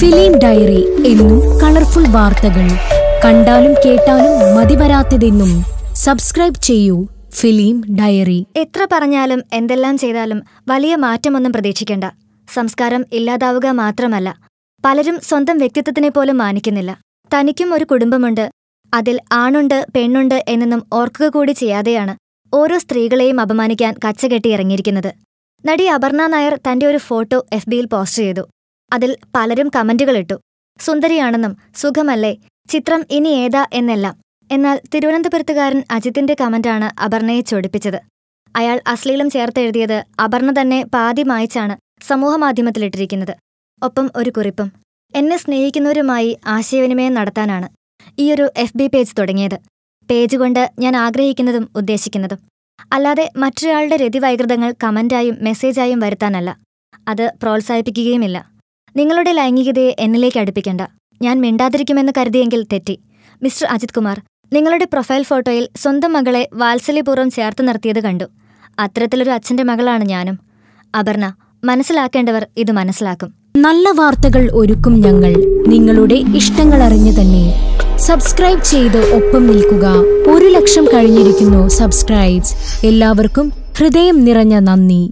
film diary എന്നും colourful വാർത്തകൾ കണ്ടാലും കേട്ടാലും മതിവരാത്തതെന്നും സബ്സ്ക്രൈബ് ചെയ്യൂ ഫിലിം ഡയറി എത്ര പറഞ്ഞാലും എന്തെല്ലാം ചെയ്താലും വലിയ മാറ്റമൊന്നും പ്രതീക്ഷിക്കേണ്ട സംസ്കാരം ഇല്ലാതാവുക മാത്രമല്ല പലരും സ്വന്തം വ്യക്തിത്വത്തിനെ പോലും മാനിക്കുന്നില്ല തനിക്കും ഒരു കുടുംബമുണ്ട് അതിൽ ആണുണ്ട് പെണ്ണുണ്ട് എന്നൊന്നും ഓർക്കുക കൂടി ചെയ്യാതെയാണ് ഓരോ സ്ത്രീകളെയും അപമാനിക്കാൻ കച്ചകെട്ടി ഇറങ്ങിയിരിക്കുന്നത് നടി അപർണ നായർ തന്റെ ഒരു ഫോട്ടോ എഫ് ബിയിൽ പോസ്റ്റ് ചെയ്തു അതിൽ പലരും കമന്റുകൾ ഇട്ടു സുന്ദരിയാണെന്നും സുഖമല്ലേ ചിത്രം ഇനി ഏതാ എന്നെല്ലാം എന്നാൽ തിരുവനന്തപുരത്തുകാരൻ അജിത്തിന്റെ കമന്റാണ് അപർണയെ ചൊടിപ്പിച്ചത് അയാൾ അശ്ലീലം ചേർത്തെഴുതിയത് അപർണ തന്നെ പാതി മായ്ച്ചാണ് സമൂഹമാധ്യമത്തിലിട്ടിരിക്കുന്നത് ഒപ്പം ഒരു കുറിപ്പും എന്നെ സ്നേഹിക്കുന്നവരുമായി ആശയവിനിമയം നടത്താനാണ് ഈയൊരു എഫ് ബി പേജ് തുടങ്ങിയത് പേജ് കൊണ്ട് ഞാൻ ആഗ്രഹിക്കുന്നതും ഉദ്ദേശിക്കുന്നതും അല്ലാതെ മറ്റൊരാളുടെ രതിവൈകൃതങ്ങൾ കമന്റായും മെസ്സേജായും വരുത്താനല്ല അത് പ്രോത്സാഹിപ്പിക്കുകയുമില്ല നിങ്ങളുടെ ലൈംഗികതയെ എന്നിലേക്ക് അടുപ്പിക്കേണ്ട ഞാൻ മിണ്ടാതിരിക്കുമെന്ന് കരുതിയെങ്കിൽ തെറ്റി മിസ്റ്റർ അജിത് കുമാർ നിങ്ങളുടെ പ്രൊഫൈൽ ഫോട്ടോയിൽ സ്വന്തം മകളെ വാത്സല്യപൂർവ്വം ചേർത്ത് നിർത്തിയത് കണ്ടു അത്തരത്തിലൊരു അച്ഛന്റെ മകളാണ് ഞാനും അപർണ മനസ്സിലാക്കേണ്ടവർ ഇത് മനസ്സിലാക്കും നല്ല വാർത്തകൾ ഒരുക്കും ഞങ്ങൾ നിങ്ങളുടെ ഇഷ്ടങ്ങൾ അറിഞ്ഞു തന്നെ സബ്സ്ക്രൈബ് ചെയ്ത് ഒപ്പം നിൽക്കുക ഒരു ലക്ഷം കഴിഞ്ഞിരിക്കുന്നു സബ്സ്ക്രൈബ്സ് എല്ലാവർക്കും ഹൃദയം നിറഞ്ഞ നന്ദി